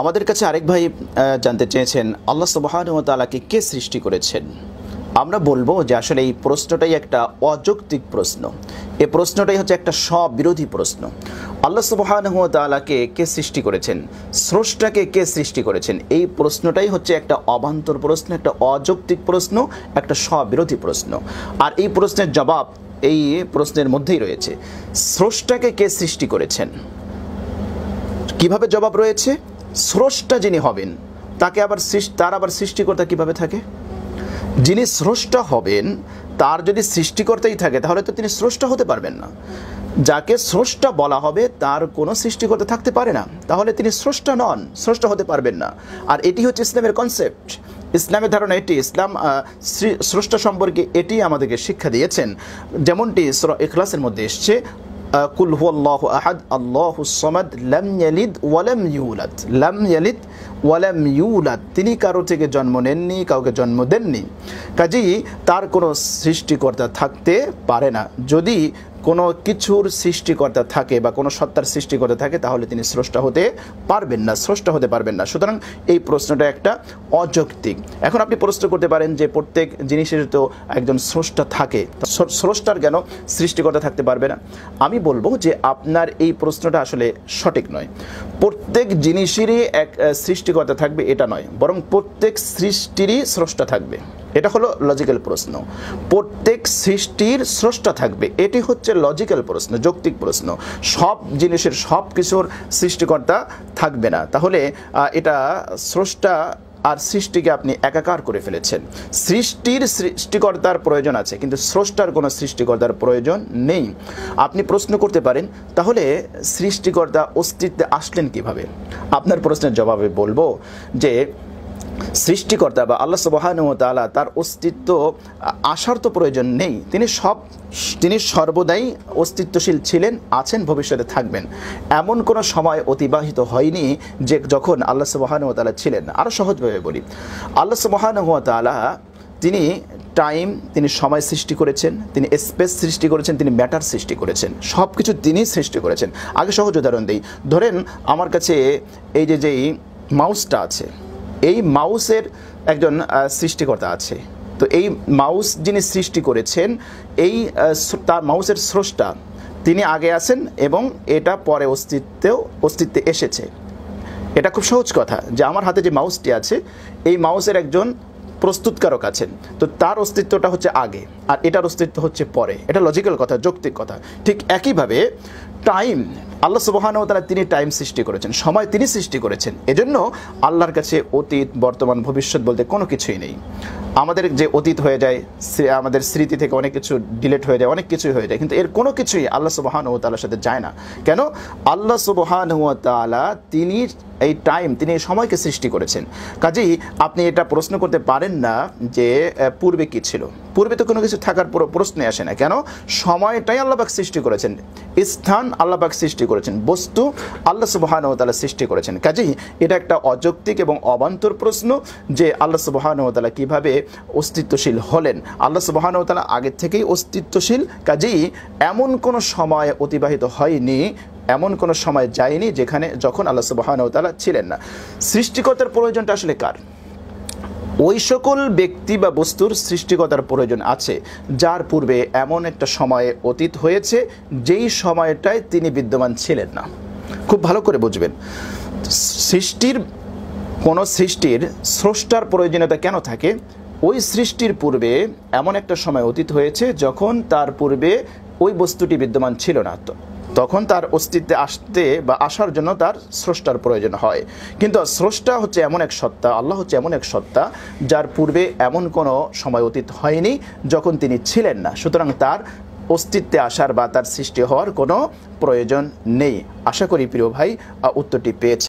আমাদের কাছে আরেক ভাই জানতে চেয়েছেন আল্লাহ সুবাহানুতালাকে কে সৃষ্টি করেছেন আমরা বলবো যে আসলে এই প্রশ্নটাই একটা অযৌক্তিক প্রশ্ন এ প্রশ্নটাই হচ্ছে একটা স্ববিরোধী প্রশ্ন আল্লাহ সুবাহানহতালাকে কে সৃষ্টি করেছেন স্রষ্টাকে কে সৃষ্টি করেছেন এই প্রশ্নটাই হচ্ছে একটা অবান্তর প্রশ্ন একটা অযৌক্তিক প্রশ্ন একটা স্ববিরোধী প্রশ্ন আর এই প্রশ্নের জবাব এই প্রশ্নের মধ্যেই রয়েছে স্রষ্টাকে কে সৃষ্টি করেছেন কিভাবে জবাব রয়েছে স্রষ্টা যিনি হবেন তাকে আবার তার আবার সৃষ্টিকর্তা কিভাবে থাকে যিনি স্রষ্টা হবেন তার যদি সৃষ্টিকর্তাই থাকে তাহলে তো তিনি স্রষ্টা হতে পারবেন না যাকে স্রষ্টা বলা হবে তার কোনো সৃষ্টিকর্তা থাকতে পারে না তাহলে তিনি স্রষ্টা নন স্রষ্টা হতে পারবেন না আর এটি হচ্ছে ইসলামের কনসেপ্ট ইসলামের ধারণা এটি ইসলাম স্রষ্টা সম্পর্কে এটি আমাদেরকে শিক্ষা দিয়েছেন যেমনটি এখলাসের মধ্যে এসছে কুল হুয়াল্লাহ আহাদ আল্লাহ সমাদ লাম ইয়ালিদ ওয়ালাম ইউলাদ লাম ইয়ালিদ ওয়ালাম ইউলাদ তিনি কারো থেকে জন্ম নেননি কাউকে জন্ম দেননি কাজেই তার কোনো সৃষ্টিকর্তা থাকতে পারে না যদি কোনো কিছুর সৃষ্টিকর্তা থাকে বা কোনো সত্তার সৃষ্টিকর্তা থাকে তাহলে তিনি স্রষ্টা হতে পারবেন না স্রষ্টা হতে পারবেন না সুতরাং এই প্রশ্নটা একটা অযৌক্তিক এখন আপনি প্রশ্ন করতে পারেন যে প্রত্যেক জিনিসের তো একজন স্রষ্টা থাকে স্রষ্টার কেন সৃষ্টিকর্তা থাকতে পারবে না আমি বলবো যে আপনার এই প্রশ্নটা আসলে সঠিক নয় প্রত্যেক জিনিসেরই এক সৃষ্টিকর্তা থাকবে এটা নয় বরং প্রত্যেক সৃষ্টিরই স্রষ্টা থাকবে এটা হলো লজিক্যাল প্রশ্ন প্রত্যেক সৃষ্টির স্রষ্টা থাকবে এটি হচ্ছে লজিক্যাল প্রশ্ন যৌক্তিক প্রশ্ন সব জিনিসের সব কিছুর সৃষ্টিকর্তা থাকবে না তাহলে এটা স্রষ্টা আর সৃষ্টিকে আপনি একাকার করে ফেলেছেন সৃষ্টির সৃষ্টিকর্তার প্রয়োজন আছে কিন্তু স্রষ্টার কোনো সৃষ্টিকর্তার প্রয়োজন নেই আপনি প্রশ্ন করতে পারেন তাহলে সৃষ্টিকর্তা অস্তিত্বে আসলেন কিভাবে আপনার প্রশ্নের জবাবে বলবো যে সৃষ্টিকর্তা বা আল্লাহ সুবাহানুতালা তার অস্তিত্ব আসার তো প্রয়োজন নেই তিনি সব তিনি সর্বদাই অস্তিত্বশীল ছিলেন আছেন ভবিষ্যতে থাকবেন এমন কোনো সময় অতিবাহিত হয়নি যে যখন আল্লাহ সুবাহানুতালা ছিলেন আরও সহজভাবে বলি আল্লাহ সুবাহানুতালা তিনি টাইম তিনি সময় সৃষ্টি করেছেন তিনি স্পেস সৃষ্টি করেছেন তিনি ম্যাটার সৃষ্টি করেছেন সব কিছু তিনি সৃষ্টি করেছেন আগে সহজ উদাহরণ দিই ধরেন আমার কাছে এই যে যেই মাউসটা আছে এই মাউসের একজন সৃষ্টিকর্তা আছে তো এই মাউস যিনি সৃষ্টি করেছেন এই তার মাউসের স্রষ্টা তিনি আগে আছেন এবং এটা পরে অস্তিত্বেও অস্তিত্বে এসেছে এটা খুব সহজ কথা যে আমার হাতে যে মাউসটি আছে এই মাউসের একজন প্রস্তুতকারক আছেন তো তার অস্তিত্বটা হচ্ছে আগে আর এটার অস্তিত্ব হচ্ছে পরে এটা লজিক্যাল কথা যৌক্তিক কথা ঠিক একইভাবে টাইম আল্লাহ ও তারা তিনি টাইম সৃষ্টি করেছেন সময় তিনি সৃষ্টি করেছেন এজন্য আল্লাহর কাছে অতীত বর্তমান ভবিষ্যৎ বলতে কোনো কিছুই নেই আমাদের যে অতীত হয়ে যায় আমাদের স্মৃতি থেকে অনেক কিছু ডিলেট হয়ে যায় অনেক কিছুই হয়ে যায় কিন্তু এর কোনো কিছুই আল্লাহ সুবহান ও তালার সাথে যায় না কেন আল্লাহ সুবহান তালা তিনি এই টাইম তিনি এই সময়কে সৃষ্টি করেছেন কাজেই আপনি এটা প্রশ্ন করতে পারেন না যে পূর্বে কী ছিল পূর্বে তো কোনো কিছু থাকার প্রশ্নে আসে না কেন সময়টাই আল্লাহবাক সৃষ্টি করেছেন স্থান আল্লাহবাক সৃষ্টি করেছেন বস্তু আল্লাহ তালা সৃষ্টি করেছেন কাজেই এটা একটা অযৌক্তিক এবং অবান্তর প্রশ্ন যে আল্লাহ তালা কিভাবে অস্তিত্বশীল হলেন আল্লাহ তালা আগের থেকেই অস্তিত্বশীল কাজেই এমন কোনো সময় অতিবাহিত হয়নি এমন কোনো সময় যায়নি যেখানে যখন আল্লাহ তালা ছিলেন না সৃষ্টিকর্তার প্রয়োজনটা আসলে কার ওই সকল ব্যক্তি বা বস্তুর সৃষ্টিকতার প্রয়োজন আছে যার পূর্বে এমন একটা সময়ে অতীত হয়েছে যেই সময়টায় তিনি বিদ্যমান ছিলেন না খুব ভালো করে বুঝবেন সৃষ্টির কোনো সৃষ্টির স্রষ্টার প্রয়োজনীয়তা কেন থাকে ওই সৃষ্টির পূর্বে এমন একটা সময় অতীত হয়েছে যখন তার পূর্বে ওই বস্তুটি বিদ্যমান ছিল না তখন তার অস্তিত্বে আসতে বা আসার জন্য তার স্রষ্টার প্রয়োজন হয় কিন্তু স্রষ্টা হচ্ছে এমন এক সত্তা আল্লাহ হচ্ছে এমন এক সত্তা যার পূর্বে এমন কোনো সময় অতীত হয়নি যখন তিনি ছিলেন না সুতরাং তার অস্তিত্বে আসার বা তার সৃষ্টি হওয়ার কোনো প্রয়োজন নেই আশা করি প্রিয় ভাই উত্তরটি পেয়েছে